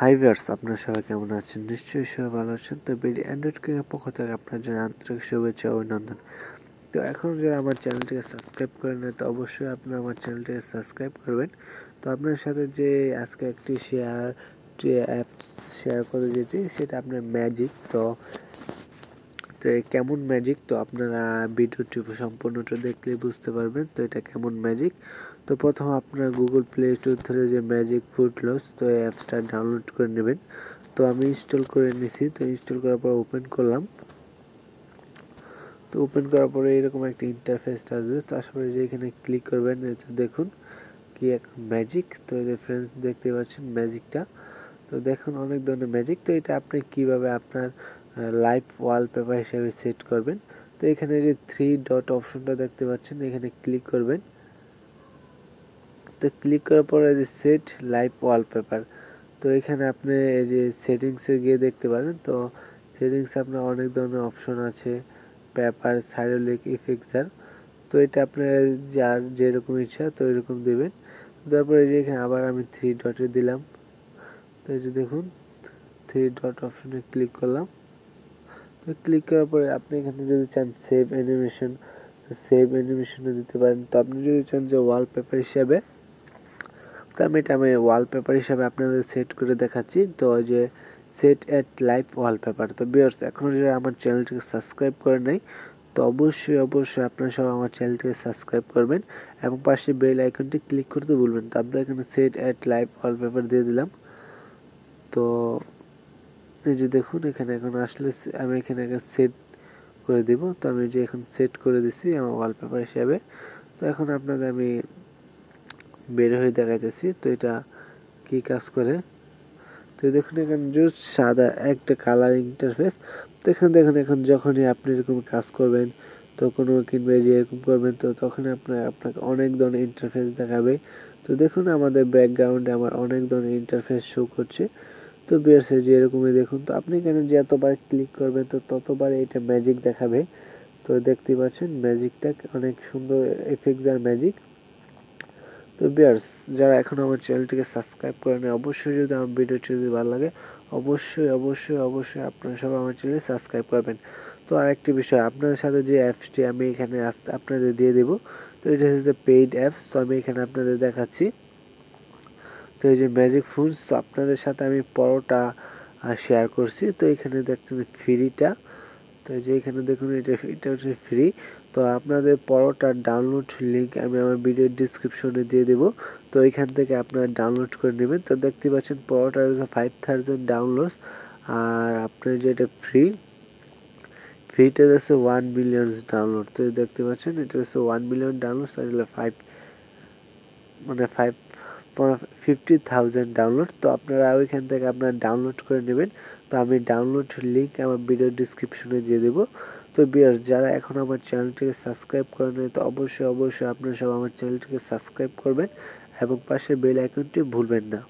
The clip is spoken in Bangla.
হাই আপনার সবাই কেমন আছেন নিশ্চয়ই সবাই ভালো আছেন তো বেরি অ্যান্ড্রয়েড কিংয়ের পক্ষ থেকে আপনার জন্য আন্তরিক শুভেচ্ছা অভিনন্দন তো এখন যারা আমার চ্যানেলটিকে সাবস্ক্রাইব করে না তো অবশ্যই আপনি আমার চ্যানেলটিকে সাবস্ক্রাইব করবেন তো আপনার সাথে যে আজকে একটি শেয়ার যে অ্যাপস শেয়ার করে যেটি সেটা আপনার ম্যাজিক তো তো কেমন ম্যাজিক তো আপনারা ভিডিওটি সম্পূর্ণটা দেখলে বুঝতে পারবেন তো এটা কেমন ম্যাজিক তো প্রথম আপনার গুগল প্লে স্টোর থেকে যে ম্যাজিক ফুড লস তো অ্যাপসটা ডাউনলোড করে নেবেন তো আমি ইনস্টল করে নিছি তো ইনস্টল করার পর ওপেন করলাম তো ওপেন করার পরে এরকম একটা ইন্টারফেস আসবে তো আশা করি যে এখানে ক্লিক করবেন এতে দেখুন কি এক ম্যাজিক তো ফ্রেন্ডস দেখতে পাচ্ছেন ম্যাজিকটা তো দেখুন অনেক ধরনের ম্যাজিক তো এটা আপনি কিভাবে আপনার লাইভ ওয়ালপেপার হিসেবে সেট করবেন তো এখানে যে থ্রি ডট অপশনটা দেখতে পাচ্ছেন এখানে ক্লিক করবেন তো ক্লিক করার পরে যে সেট লাইভ ওয়ালপেপার তো এখানে আপনি এই যে সেটিংসে গিয়ে দেখতে পারেন তো সেটিংসে আপনার অনেক ধরনের অপশন আছে পেপার সাইরোলিক ইফেক্সার তো এটা আপনার যার যেরকম ইচ্ছা তো এরকম দেবেন তারপরে এই যে এখানে আবার আমি থ্রি ডটে দিলাম তো এই যে দেখুন থ্রি ডট অপশনে ক্লিক করলাম তো ক্লিক করার পরে আপনি এখানে যদি চান সেভ অ্যানিমেশন সেভ অ্যানিমেশনে দিতে পারেন তো আপনি যদি চান যে ওয়ালপেপার হিসাবে তো আমি এটা আমি ওয়ালপেপার হিসাবে আপনাদের সেট করে দেখাচ্ছি তো যে সেট অ্যাট লাইভ ওয়ালপেপার তো বিয়ার্স এখনও যদি আমার চ্যানেলটিকে সাবস্ক্রাইব করে নেই তো অবশ্যই অবশ্যই আপনারা সব আমার চ্যানেলটিকে সাবস্ক্রাইব করবেন এবং পাশে বেল আইকনটি ক্লিক করতে ভুলবেন তো আমরা এখানে সেট অ্যাট লাইভ ওয়ালপেপার দিয়ে দিলাম তো এই যে দেখুন এখানে এখন আসলে আমি এখানে একটা সেট করে দিব তো আমি যে এখন সেট করে দিছি আমার ওয়ালপেপার হিসাবে তো এখন আপনাদের আমি বের হয়ে দেখাইতেছি তো এটা কি কাজ করে তো দেখুন এখানে জুস সাদা একটা কালার ইন্টারফেস তো এখানে দেখুন এখন যখনই আপনি এরকম কাজ করবেন তো কোনো কিনবে যে এরকম করবেন তো তখন আপনার আপনাকে অনেক ধরনের ইন্টারফেস দেখাবে তো দেখুন আমাদের ব্যাকগ্রাউন্ডে আমার অনেক ধরনের ইন্টারফেস শো করছে তো বিয়ার্স যে এরকমই দেখুন তো আপনি কেন যতবার ক্লিক করবেন তো ততবার এটা ম্যাজিক দেখাবে তো দেখতে পাচ্ছেন ম্যাজিকটা অনেক সুন্দর এফেক্ট আর ম্যাজিক তো বেয়ার্স যারা এখন আমার চ্যানেলটিকে সাবস্ক্রাইব করে নেয় অবশ্যই যদি আমার ভিডিওটি যদি ভালো লাগে অবশ্যই অবশ্যই অবশ্যই আপনারা সবাই আমার চ্যানেলে সাবস্ক্রাইব করবেন তো আরেকটি বিষয় আপনাদের সাথে যে অ্যাপসটি আমি এখানে আপনাদের দিয়ে দেব তো এটা হচ্ছে পেইড অ্যাপস তো আমি এখানে আপনাদের দেখাচ্ছি তো এই যে ম্যাজিক ফুডস তো আপনাদের সাথে আমি পরোটা শেয়ার করছি তো এখানে দেখছেন ফ্রিটা তো এই যে এখানে দেখুন এটা এটা হচ্ছে ফ্রি তো আপনাদের পরোটার ডাউনলোড লিঙ্ক আমি আমার ভিডিওর ডিসক্রিপশনে দিয়ে দেবো তো এখান থেকে আপনারা ডাউনলোড করে নেবেন তো দেখতে পাচ্ছেন পরোটার ফাইভ থাউজেন্ড ডাউনলোডস আর আপনার যেটা ফ্রি ফ্রিটা হচ্ছে ওয়ান মিলিয়ন ডাউনলোড তো দেখতে পাচ্ছেন এটা হচ্ছে ওয়ান মিলিয়ন ডাউনলোড আর ফাইভ মানে ফাইভ ফিফটি থাউজেন্ড ডাউনলোড তো আপনারা ওইখান থেকে আপনারা ডাউনলোড করে নেবেন তো আমি ডাউনলোড লিঙ্ক আমার ভিডিও ডিসক্রিপশনে দিয়ে দেবো তো বিয়ার যারা এখন আমার চ্যানেলটিকে সাবস্ক্রাইব করে নেয় তো অবশ্যই অবশ্যই আপনারা সব আমার চ্যানেলটিকে সাবস্ক্রাইব করবেন এবং পাশে বেল আইকনটি ভুলবেন না